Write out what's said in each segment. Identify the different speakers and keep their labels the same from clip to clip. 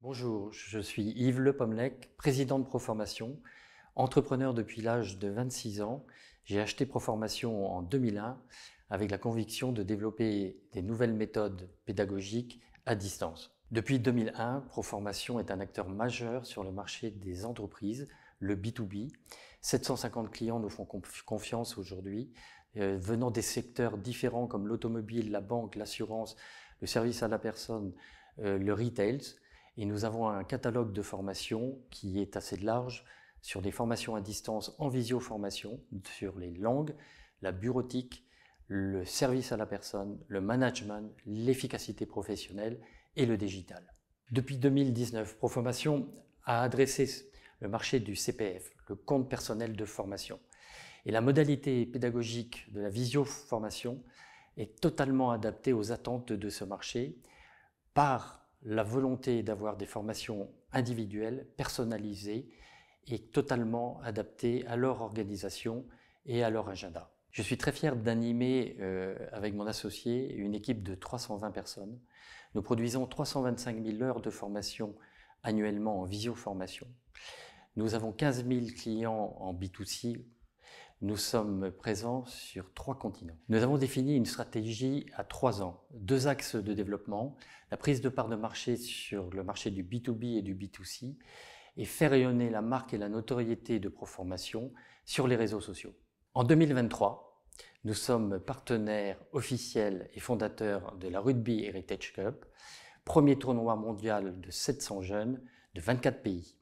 Speaker 1: Bonjour, je suis Yves Le président de Proformation, entrepreneur depuis l'âge de 26 ans. J'ai acheté Proformation en 2001 avec la conviction de développer des nouvelles méthodes pédagogiques à distance. Depuis 2001, Proformation est un acteur majeur sur le marché des entreprises, le B2B. 750 clients nous font confiance aujourd'hui, euh, venant des secteurs différents comme l'automobile, la banque, l'assurance, le service à la personne, euh, le retail. Et nous avons un catalogue de formation qui est assez large sur des formations à distance en visio-formation, sur les langues, la bureautique, le service à la personne, le management, l'efficacité professionnelle et le digital. Depuis 2019, Proformation a adressé le marché du CPF, le compte personnel de formation. Et la modalité pédagogique de la visio-formation est totalement adaptée aux attentes de ce marché par la volonté d'avoir des formations individuelles, personnalisées et totalement adaptées à leur organisation et à leur agenda. Je suis très fier d'animer euh, avec mon associé une équipe de 320 personnes. Nous produisons 325 000 heures de formation annuellement en visio-formation. Nous avons 15 000 clients en B2C nous sommes présents sur trois continents. Nous avons défini une stratégie à trois ans, deux axes de développement, la prise de part de marché sur le marché du B2B et du B2C, et faire rayonner la marque et la notoriété de Proformation sur les réseaux sociaux. En 2023, nous sommes partenaires officiels et fondateurs de la Rugby Heritage Cup, premier tournoi mondial de 700 jeunes de 24 pays.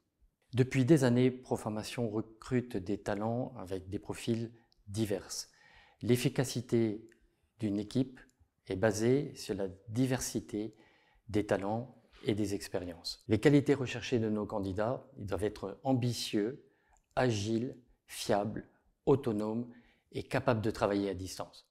Speaker 1: Depuis des années, Proformation recrute des talents avec des profils divers. L'efficacité d'une équipe est basée sur la diversité des talents et des expériences. Les qualités recherchées de nos candidats, doivent être ambitieux, agiles, fiables, autonomes et capables de travailler à distance.